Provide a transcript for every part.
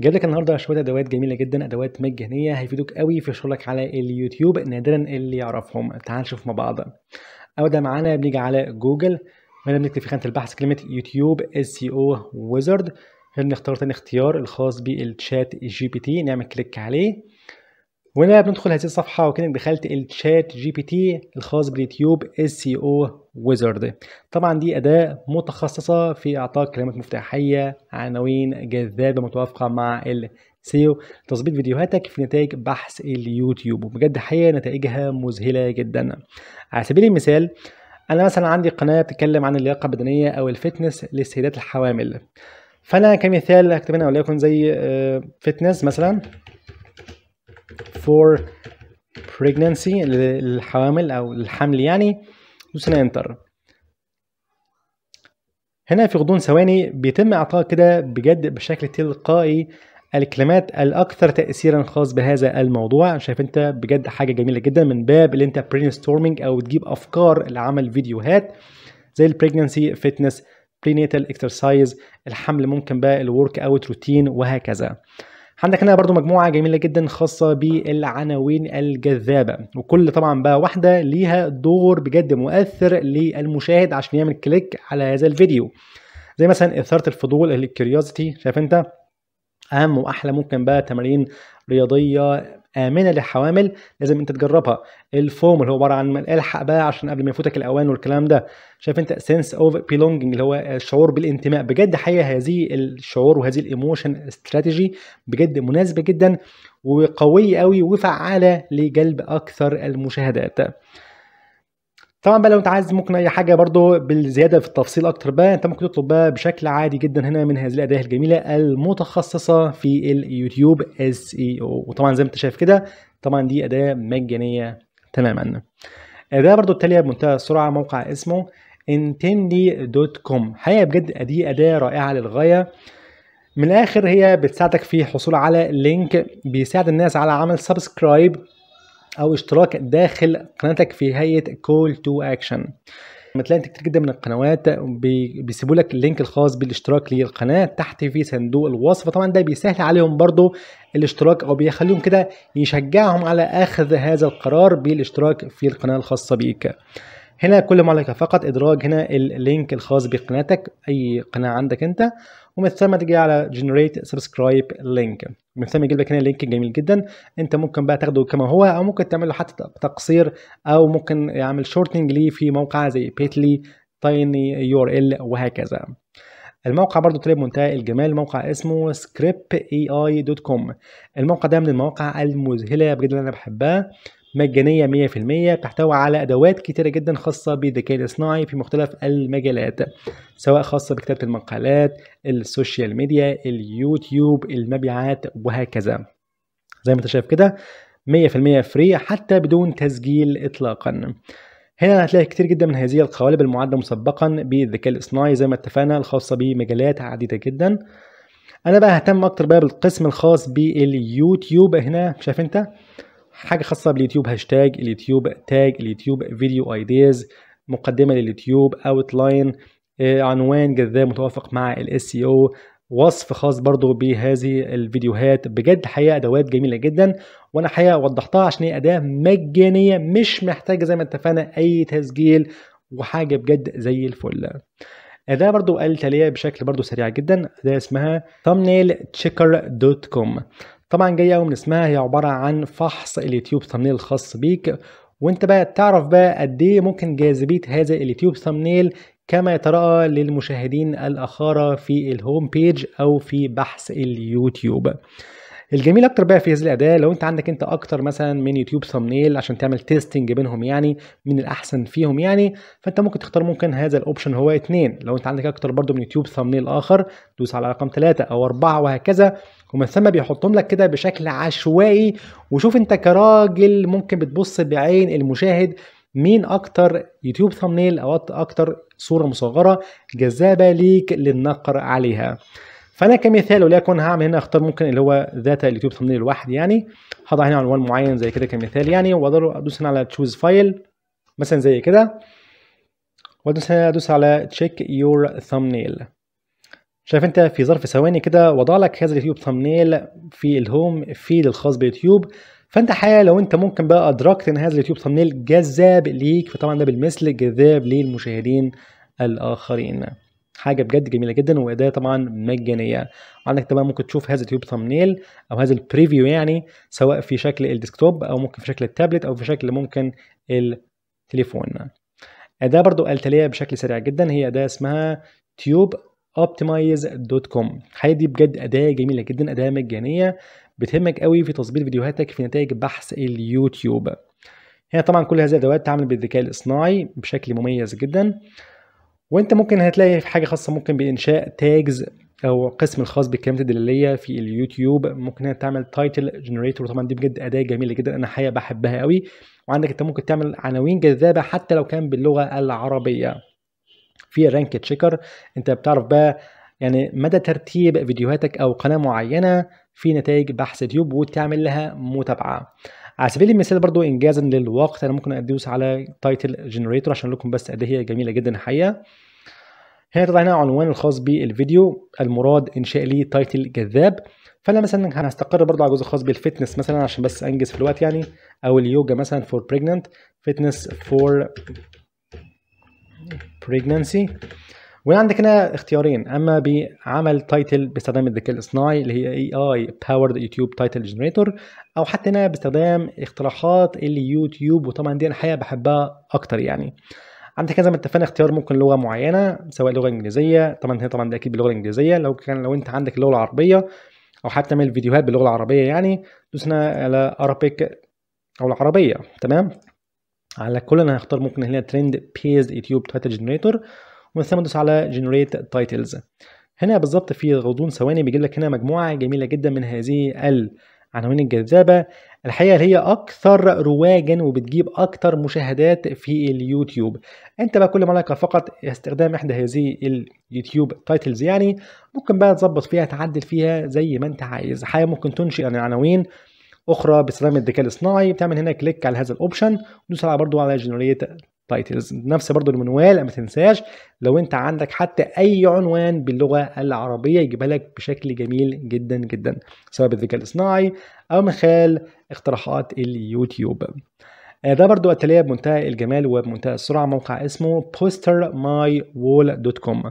جايب لك النهارده شويه ادوات جميله جدا ادوات مجانيه هيفيدوك قوي في شغلك على اليوتيوب نادرا اللي يعرفهم تعال نشوف مع بعض اول ده معانا بنيجي على جوجل هنا بنكتب في خانه البحث كلمه يوتيوب اس سي او ويزرد هنا بنختار تاني اختيار الخاص بالتشات جي بي تي نعمل كليك عليه وهنا بندخل هذه الصفحة وكأنك دخلت الشات جي بي تي الخاص باليوتيوب اس سي او ويزرد طبعا دي أداة متخصصة في إعطاء كلمات مفتاحية عناوين جذابة متوافقة مع السيو e تظبيط فيديوهاتك في نتائج بحث اليوتيوب وبجد حقيقة نتائجها مذهلة جدا على سبيل المثال أنا مثلا عندي قناة بتتكلم عن اللياقة البدنية أو الفتنس للسيدات الحوامل فأنا كمثال هكتب هنا وليكن زي فتنس آه، مثلا for pregnancy للحوامل او الحمل يعني دوسنا انتر هنا في غضون ثواني بيتم اعطاء كده بجد بشكل تلقائي الكلمات الاكثر تاثيرا خاص بهذا الموضوع شايف انت بجد حاجه جميله جدا من باب اللي انت برين ستورمنج او تجيب افكار لعمل فيديوهات زي البريجنسي فيتنس برينيتال اكسرسايز الحمل ممكن بقى الورك اوت روتين وهكذا عندك هنا برضو مجموعة جميلة جدا خاصة بالعناوين الجذابة وكل طبعا بقى واحدة ليها دور بجد مؤثر للمشاهد عشان يعمل كليك على هذا الفيديو زي مثلا إثارة الفضول الكيوريوزيتي شايف انت اهم واحلى ممكن بقى تمارين رياضيه امنه للحوامل لازم انت تجربها الفوم اللي هو عباره عن الحق بقى عشان قبل ما يفوتك الاوان والكلام ده شايف انت سنس اوف بيلونجنج اللي هو الشعور بالانتماء بجد حقيقه هذه الشعور وهذه الايموشن استراتيجي بجد مناسبه جدا وقويه قوي وفعاله لجلب اكثر المشاهدات طبعا بقى لو انت عايز ممكن اي حاجه برضو بالزياده في التفصيل اكتر بقى انت ممكن تطلب بقى بشكل عادي جدا هنا من هذه الاداه الجميله المتخصصه في اليوتيوب اس اي او وطبعا زي ما انت شايف كده طبعا دي اداه مجانيه تماما الاداه برضو التاليه بمنتهى السرعه موقع اسمه انتندي دوت كوم حقيقه بجد دي اداه رائعه للغايه من الاخر هي بتساعدك في الحصول على لينك بيساعد الناس على عمل سبسكرايب او اشتراك داخل قناتك في هيئه كول تو اكشن هتلاقي انت كتير جدا من القنوات بيسيبوا لك اللينك الخاص بالاشتراك للقناه تحت في صندوق الوصف طبعا ده بيسهل عليهم برضو الاشتراك او بيخليهم كده يشجعهم على اخذ هذا القرار بالاشتراك في القناه الخاصه بيك هنا كل ما عليك فقط ادراج هنا اللينك الخاص بقناتك اي قناه عندك انت ومن ثم تجي على جنريت سبسكرايب لينك من ثم يجيب لك هنا لينك جميل جدا انت ممكن بقى تاخده كما هو او ممكن تعمل له حتى تقصير او ممكن يعمل شورتنج ليه في موقع زي بيتلي تايني يو ار ال وهكذا الموقع برضه طلب منتهى الجمال موقع اسمه اي اي دوت كوم الموقع ده من المواقع المذهله بجد اللي انا بحبها مجانية 100% تحتوي على أدوات كتيرة جدا خاصة بالذكاء الاصطناعي في مختلف المجالات سواء خاصة بكتابة المقالات السوشيال ميديا اليوتيوب المبيعات وهكذا زي ما انت شايف كده 100% فري حتى بدون تسجيل إطلاقا هنا هتلاقي كتير جدا من هذه القوالب المعدة مسبقا بالذكاء الاصطناعي زي ما اتفقنا الخاصة بمجالات عديدة جدا انا بقى ههتم اكتر بقى بالقسم الخاص باليوتيوب هنا شايف انت حاجه خاصه باليوتيوب هاشتاج اليوتيوب تاج اليوتيوب فيديو ايديز مقدمه لليوتيوب اوت آه، لاين عنوان جذاب متوافق مع الاس او e وصف خاص برضو بهذه الفيديوهات بجد حقيقه ادوات جميله جدا وانا حقيقه وضحتها عشان هي اداه مجانيه مش محتاجه زي ما اتفقنا اي تسجيل وحاجه بجد زي الفل اداه برضو التاليه بشكل برضو سريع جدا اداه اسمها thumbnailchecker.com طبعا جايه اسمها هي عباره عن فحص اليوتيوب ثمنيل الخاص بيك وانت بقى تعرف بقى قد ايه ممكن جاذبيه هذا اليوتيوب ثمنيل كما يتراءى للمشاهدين الاخاره في الهوم بيج او في بحث اليوتيوب الجميل اكتر بقى في هذه الاداه لو انت عندك انت اكتر مثلا من يوتيوب ثامنيل عشان تعمل تيستنج بينهم يعني من الاحسن فيهم يعني فانت ممكن تختار ممكن هذا الاوبشن هو اثنين لو انت عندك اكتر برضو من يوتيوب ثامنيل اخر دوس على رقم ثلاثة او اربعة وهكذا ومن ثم بيحطهم لك كده بشكل عشوائي وشوف انت كراجل ممكن بتبص بعين المشاهد مين اكتر يوتيوب ثامنيل او اكتر صوره مصغره جذابه ليك للنقر عليها فانا كمثال وليكن هعمل هنا اختار ممكن اللي هو ذات اليوتيوب ثمنيل الواحد يعني هضع هنا عنوان معين زي كده كمثال يعني واقدر ادوس هنا على تشوز فايل مثلا زي كده وادوس هنا ادوس على تشيك يور ثمنيل شايف انت في ظرف ثواني كده وضع لك هذا اليوتيوب ثمنيل في الهوم فيد الخاص بيوتيوب فانت حقيقه لو انت ممكن بقى ادركت ان هذا اليوتيوب ثمنيل جذاب ليك فطبعا ده بالمثل جذاب للمشاهدين الاخرين حاجه بجد جميله جدا واداه طبعا مجانيه عندك طبعا ممكن تشوف هذا اليوتيوب ثمنيل او هذا البريفيو يعني سواء في شكل الديسكتوب او ممكن في شكل التابلت او في شكل ممكن التليفون اداه برضو التاليه بشكل سريع جدا هي اداه اسمها تيوب اوبتمايز دوت كوم دي بجد اداه جميله جدا اداه مجانيه بتهمك قوي في تظبيط فيديوهاتك في نتائج بحث اليوتيوب هنا طبعا كل هذه الادوات تعمل بالذكاء الاصطناعي بشكل مميز جدا وانت ممكن هتلاقي حاجه خاصه ممكن بانشاء تاجز او قسم الخاص بالكلمات الدلاليه في اليوتيوب ممكن تعمل تايتل جنريتور طبعا دي بجد اداه جميله جدا انا حقيقه بحبها قوي وعندك انت ممكن تعمل عناوين جذابه حتى لو كان باللغه العربيه في رانك تشيكر انت بتعرف بقى يعني مدى ترتيب فيديوهاتك او قناه معينه في نتائج بحث يوتيوب وتعمل لها متابعه على سبيل المثال برضو انجازا للوقت انا ممكن ادوس على تايتل جنريتور عشان لكم بس قد ايه هي جميله جدا الحقيقه هنا طلع هنا عنوان الخاص بالفيديو المراد انشاء لي تايتل جذاب فانا مثلا هنستقر برضو على الجزء الخاص بالفتنس مثلا عشان بس انجز في الوقت يعني او اليوجا مثلا فور بريجننت فتنس فور بريجننسي وعندك هنا اختيارين اما بعمل تايتل باستخدام الذكاء الاصطناعي اللي هي اي اي باورد يوتيوب تايتل جنريتور او حتى هنا باستخدام اقتراحات اليوتيوب وطبعا دي انا الحقيقه بحبها اكتر يعني عندك كذا ما اتفقنا اختيار ممكن لغه معينه سواء لغه انجليزيه طبعا هنا طبعا ده اكيد باللغه الانجليزيه لو كان لو انت عندك اللغه العربيه او حتى تعمل فيديوهات باللغه العربيه يعني دوسنا على ارابيك او العربيه تمام على كل انا هختار ممكن هنا ترند بيز يوتيوب تايتل جنريتور ومن ثم ندوس على جنريت تايتلز هنا بالظبط في غضون ثواني بيجي لك هنا مجموعه جميله جدا من هذه العناوين الجذابه الحقيقه هي اكثر رواجا وبتجيب اكثر مشاهدات في اليوتيوب انت بقى كل ما عليك فقط استخدام احدى هذه اليوتيوب تايتلز يعني ممكن بقى تظبط فيها تعدل فيها زي ما انت عايز حاجه ممكن تنشئ يعني عناوين اخرى باستخدام الذكاء الاصطناعي بتعمل هنا كليك على هذا الاوبشن وتدوس على برضو على جنريت تايتلز نفس برضو المنوال ما تنساش لو انت عندك حتى اي عنوان باللغه العربيه يجيبها لك بشكل جميل جدا جدا سواء بالذكاء الاصطناعي او من خلال اقتراحات اليوتيوب آه، ده برضو التالية بمنتهى الجمال وبمنتهى السرعة موقع اسمه postermywall.com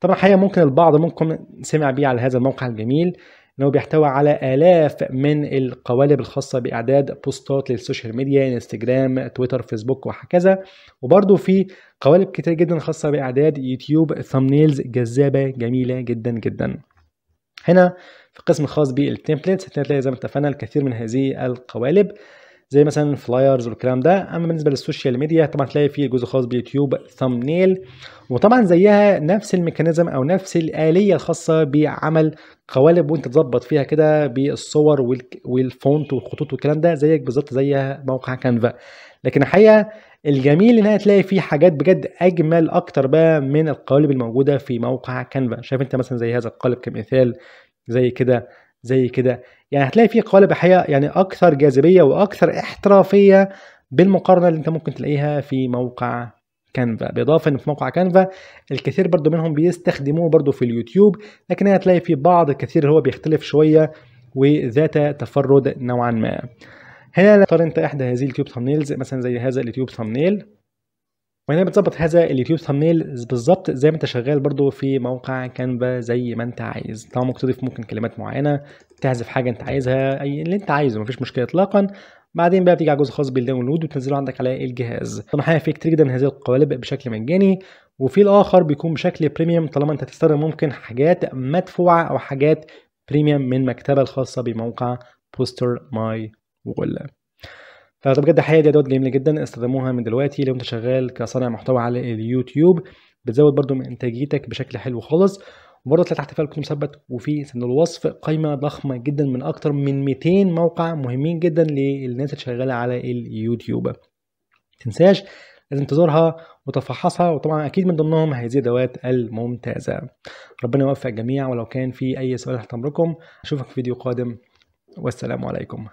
طبعا حقيقة ممكن البعض منكم سمع بيه على هذا الموقع الجميل انه بيحتوي على آلاف من القوالب الخاصة بإعداد بوستات للسوشيال ميديا انستجرام تويتر فيسبوك وهكذا وبرده في قوالب كتير جدا خاصة بإعداد يوتيوب ثامنيلز جذابة جميلة جدا جدا هنا في القسم الخاص بالتمبلتس هتلاقي زي ما اتفقنا الكثير من هذه القوالب زي مثلا الفلايرز والكلام ده اما بالنسبه للسوشيال ميديا طبعا تلاقي فيه جزء خاص بيوتيوب ثمنيل وطبعا زيها نفس الميكانيزم او نفس الاليه الخاصه بعمل قوالب وانت تظبط فيها كده بالصور والفونت والخطوط والكلام ده زيك بالظبط زي موقع كانفا لكن الحقيقه الجميل انها تلاقي فيه حاجات بجد اجمل اكتر بقى من القوالب الموجوده في موقع كانفا شايف انت مثلا زي هذا القالب كمثال زي كده زي كده يعني هتلاقي في قوالب احياء يعني اكثر جاذبيه واكثر احترافيه بالمقارنه اللي انت ممكن تلاقيها في موقع كانفا بالاضافه ان في موقع كانفا الكثير برضو منهم بيستخدموه برضو في اليوتيوب لكن هتلاقي في بعض الكثير هو بيختلف شويه وذات تفرد نوعا ما هنا تختار انت احدى هذه اليوتيوب ثامنيلز مثلا زي هذا اليوتيوب ثامنيل وهنا بتظبط هذا اليوتيوب ثمنيل بالظبط زي ما انت شغال برضو في موقع كانفا زي ما انت عايز طبعا ممكن تضيف ممكن كلمات معينه تعزف حاجه انت عايزها اي اللي انت عايزه مفيش مشكله اطلاقا بعدين بقى بتيجي على الجزء الخاص بالداونلود وتنزله عندك على الجهاز طبعا حاجه فيه كتير جدا من هذه القوالب بشكل مجاني وفي الاخر بيكون بشكل بريميوم طالما انت هتستخدم ممكن حاجات مدفوعه او حاجات بريميوم من مكتبه الخاصه بموقع بوستر ماي وول ده آه، بجد حاجه دي ادوات جميله جدا استخدموها من دلوقتي لو انت شغال كصانع محتوى على اليوتيوب بتزود برده من انتاجيتك بشكل حلو خالص وبرضه تلاقي تحت فيها مثبت وفي سن الوصف قائمه ضخمه جدا من اكتر من 200 موقع مهمين جدا للناس اللي شغاله على اليوتيوب تنساش لازم تزورها وتفحصها وطبعا اكيد من ضمنهم هذه الادوات الممتازه ربنا يوفق الجميع ولو كان في اي سؤال تحت امركم اشوفك في فيديو قادم والسلام عليكم